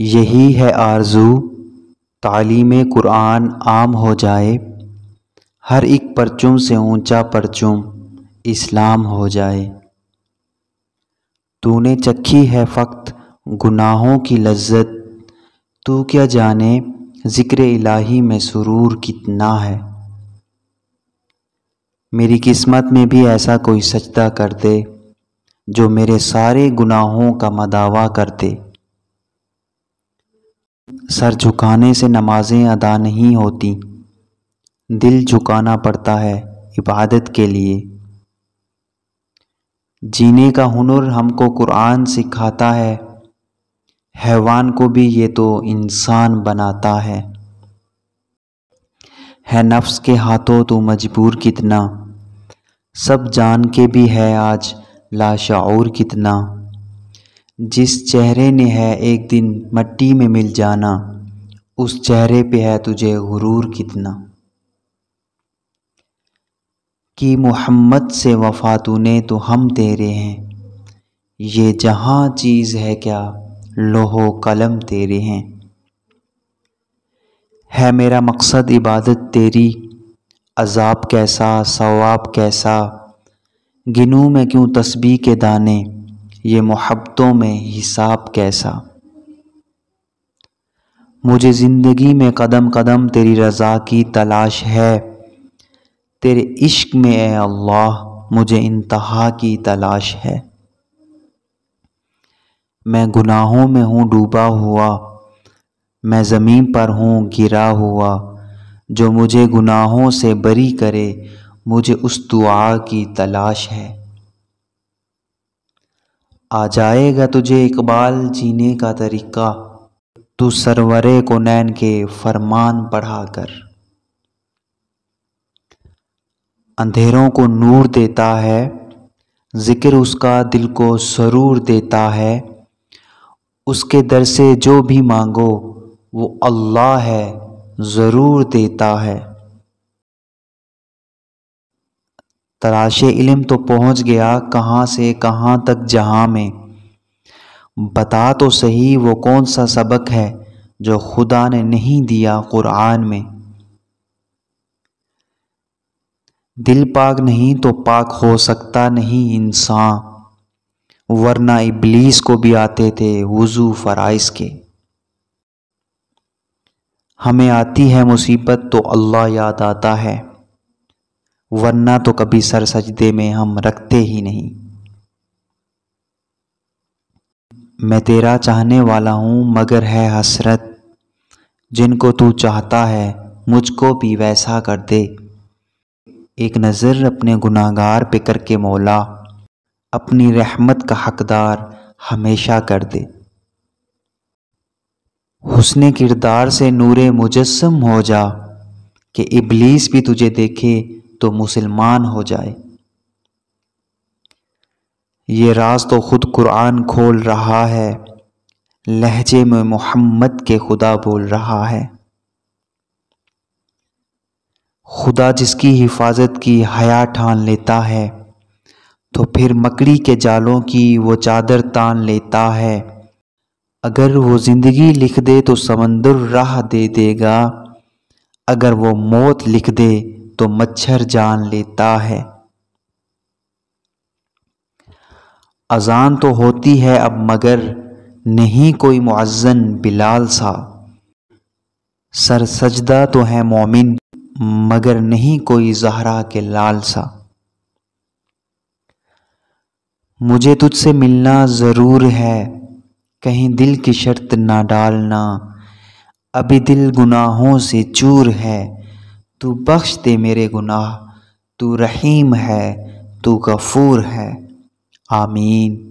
यही है आरज़ू तालीम कुरान आम हो जाए हर एक परचुम से ऊंचा परचुम इस्लाम हो जाए तूने चखी है फ़क्त गुनाहों की लज्जत तू क्या जाने ज़िक्र इलाही में सुरूर कितना है मेरी किस्मत में भी ऐसा कोई सजदा कर दे जो मेरे सारे गुनाहों का मदावा कर दे सर झुकाने से नमाजें अदा नहीं होती दिल झुकाना पड़ता है इबादत के लिए जीने का हुनर हमको कुरान सिखाता है हैवान को भी ये तो इंसान बनाता है है नफ्स के हाथों तो मजबूर कितना सब जान के भी है आज लाशाऊर कितना जिस चेहरे ने है एक दिन मट्टी में मिल जाना उस चेहरे पे है तुझे गुरूर कितना कि मोहम्मद से वफा तूने तो हम तेरे हैं ये जहाँ चीज़ है क्या लोहो कलम तेरे हैं है मेरा मकसद इबादत तेरी अजाब कैसा सवाब कैसा गिनू में क्यों तस्बी के दाने ये मोहब्बतों में हिसाब कैसा मुझे ज़िंदगी में कदम कदम तेरी रज़ा की तलाश है तेरे इश्क में ए अल्लाह मुझे इंतहा की तलाश है मैं गुनाहों में हूँ डूबा हुआ मैं ज़मीन पर हूँ गिरा हुआ जो मुझे गुनाहों से बरी करे मुझे उस दुआ की तलाश है आ जाएगा तुझे इकबाल जीने का तरीका तू सरवरे को नैन के फरमान पढ़ाकर अंधेरों को नूर देता है ज़िक्र उसका दिल को सरूर देता है उसके दर से जो भी मांगो वो अल्लाह है ज़रूर देता है तराशे इलम तो पहुंच गया कहाँ से कहाँ तक जहाँ में बता तो सही वो कौन सा सबक है जो खुदा ने नहीं दिया क़ुरान में दिल पाक नहीं तो पाक हो सकता नहीं इंसान वरना इबलीस को भी आते थे वज़ू फ़राइज़ के हमें आती है मुसीबत तो अल्लाह याद आता है वरना तो कभी सर सजदे में हम रखते ही नहीं मैं तेरा चाहने वाला हूँ मगर है हसरत जिनको तू चाहता है मुझको भी वैसा कर दे एक नज़र अपने गुनागार पे करके मौला अपनी रहमत का हकदार हमेशा कर दे हुसन किरदार से नूरे मुजस्म हो जा कि इबलीस भी तुझे देखे तो मुसलमान हो जाए ये राज तो खुद कुरान खोल रहा है लहजे में मोहम्मद के खुदा बोल रहा है खुदा जिसकी हिफाजत की हया ठान लेता है तो फिर मकड़ी के जालों की वो चादर तान लेता है अगर वो ज़िंदगी लिख दे तो समंदर राह दे देगा अगर वो मौत लिख दे तो मच्छर जान लेता है अजान तो होती है अब मगर नहीं कोई मुआजन बिलाल सा सर सजदा तो है मोमिन मगर नहीं कोई जहरा के लाल सा मुझे तुझसे मिलना ज़रूर है कहीं दिल की शर्त ना डालना अभी दिल गुनाहों से चूर है तू बख्श दे मेरे गुनाह तू रहीम है तू गफूर है आमीन